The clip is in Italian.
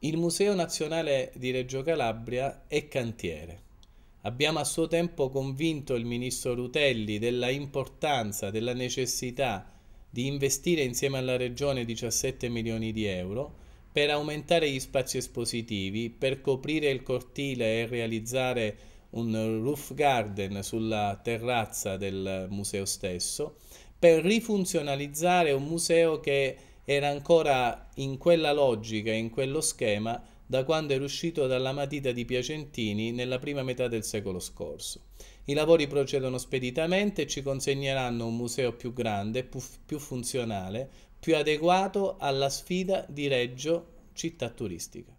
Il Museo Nazionale di Reggio Calabria è cantiere. Abbiamo a suo tempo convinto il ministro Rutelli della importanza, della necessità di investire insieme alla Regione 17 milioni di euro per aumentare gli spazi espositivi, per coprire il cortile e realizzare un roof garden sulla terrazza del museo stesso, per rifunzionalizzare un museo che era ancora in quella logica, in quello schema, da quando era uscito dalla matita di Piacentini nella prima metà del secolo scorso. I lavori procedono speditamente e ci consegneranno un museo più grande, più, più funzionale, più adeguato alla sfida di Reggio città turistica.